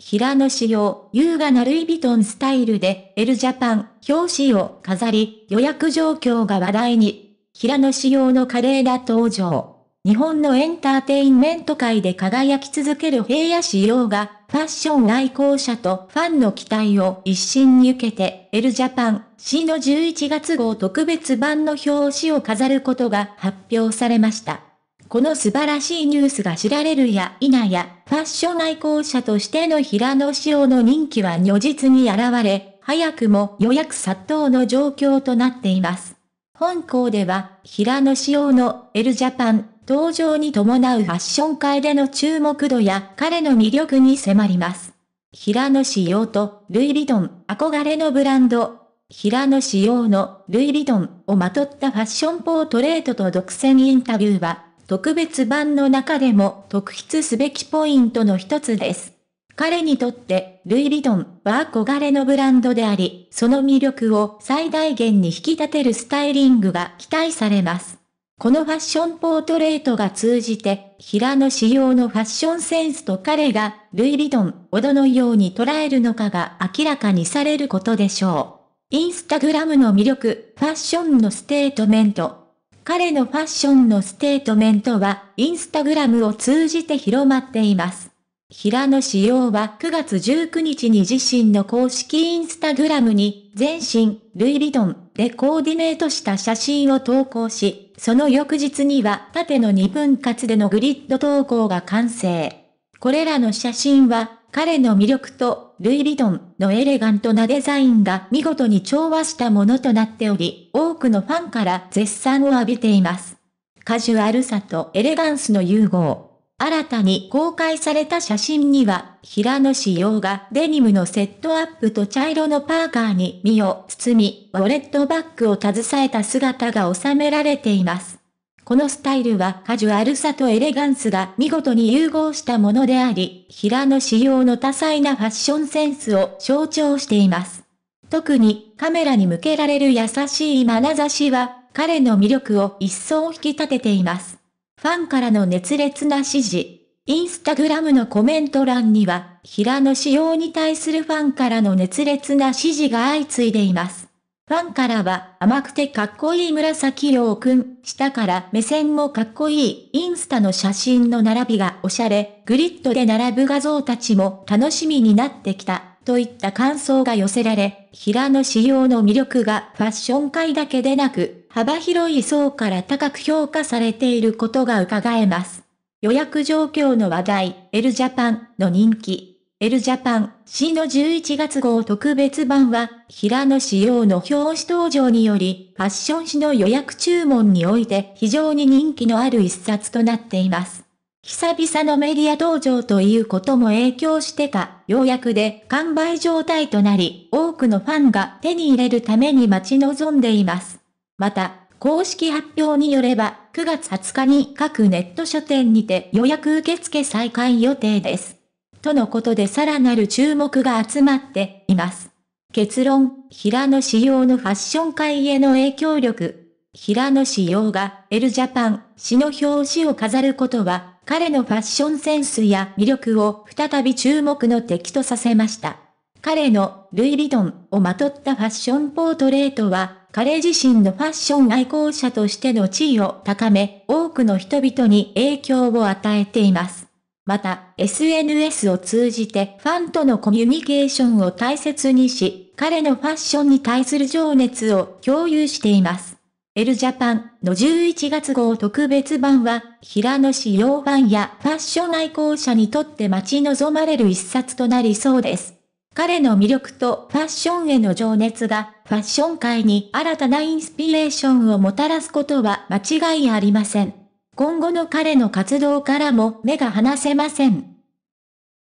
平野仕様、優雅なルイ・ヴィトンスタイルで、エル・ジャパン、表紙を飾り、予約状況が話題に。平野仕様の華麗な登場。日本のエンターテインメント界で輝き続ける平野仕様が、ファッション愛好者とファンの期待を一身に受けて、エル・ジャパン、C の11月号特別版の表紙を飾ることが発表されました。この素晴らしいニュースが知られるや否や、ファッション愛好者としての平野紫耀の人気は如実に現れ、早くも予約殺到の状況となっています。本校では、平野紫耀の L ジャパン登場に伴うファッション界での注目度や彼の魅力に迫ります。平野紫耀とルイ・ヴィトン憧れのブランド、平野紫耀のルイ・ヴィトンをまとったファッションポートレートと独占インタビューは特別版の中でも特筆すべきポイントの一つです。彼にとって、ルイ・ヴィトンは憧れのブランドであり、その魅力を最大限に引き立てるスタイリングが期待されます。このファッションポートレートが通じて、平野仕様のファッションセンスと彼が、ルイ・ヴィトンをどのように捉えるのかが明らかにされることでしょう。インスタグラムの魅力、ファッションのステートメント、彼のファッションのステートメントは、インスタグラムを通じて広まっています。平野紫耀は9月19日に自身の公式インスタグラムに、全身、ルイ・ヴィトンでコーディネートした写真を投稿し、その翌日には縦の2分割でのグリッド投稿が完成。これらの写真は彼の魅力と、ルイ・ヴィトンのエレガントなデザインが見事に調和したものとなっており、多くのファンから絶賛を浴びています。カジュアルさとエレガンスの融合。新たに公開された写真には、平野紫耀がデニムのセットアップと茶色のパーカーに身を包み、ウォレットバッグを携えた姿が収められています。このスタイルはカジュアルさとエレガンスが見事に融合したものであり、平野仕様の多彩なファッションセンスを象徴しています。特にカメラに向けられる優しい眼差しは彼の魅力を一層引き立てています。ファンからの熱烈な支持。インスタグラムのコメント欄には、平野仕様に対するファンからの熱烈な支持が相次いでいます。ファンからは甘くてかっこいい紫陽くん、下から目線もかっこいい、インスタの写真の並びがおしゃれ、グリッドで並ぶ画像たちも楽しみになってきた、といった感想が寄せられ、平野仕様の魅力がファッション界だけでなく、幅広い層から高く評価されていることが伺えます。予約状況の話題、L ジャパンの人気、エルジャパン死の11月号特別版は、平野紫様の表紙登場により、ファッション誌の予約注文において非常に人気のある一冊となっています。久々のメディア登場ということも影響してか、ようやくで完売状態となり、多くのファンが手に入れるために待ち望んでいます。また、公式発表によれば、9月20日に各ネット書店にて予約受付再開予定です。とのことでさらなる注目が集まっています。結論、平野紫耀のファッション界への影響力。平野紫耀がエルジャパン誌の表紙を飾ることは、彼のファッションセンスや魅力を再び注目の敵とさせました。彼のルイ・ヴィトンをまとったファッションポートレートは、彼自身のファッション愛好者としての地位を高め、多くの人々に影響を与えています。また、SNS を通じてファンとのコミュニケーションを大切にし、彼のファッションに対する情熱を共有しています。エルジャパンの11月号特別版は、平野市洋ファンやファッション愛好者にとって待ち望まれる一冊となりそうです。彼の魅力とファッションへの情熱が、ファッション界に新たなインスピレーションをもたらすことは間違いありません。今後の彼の活動からも目が離せません。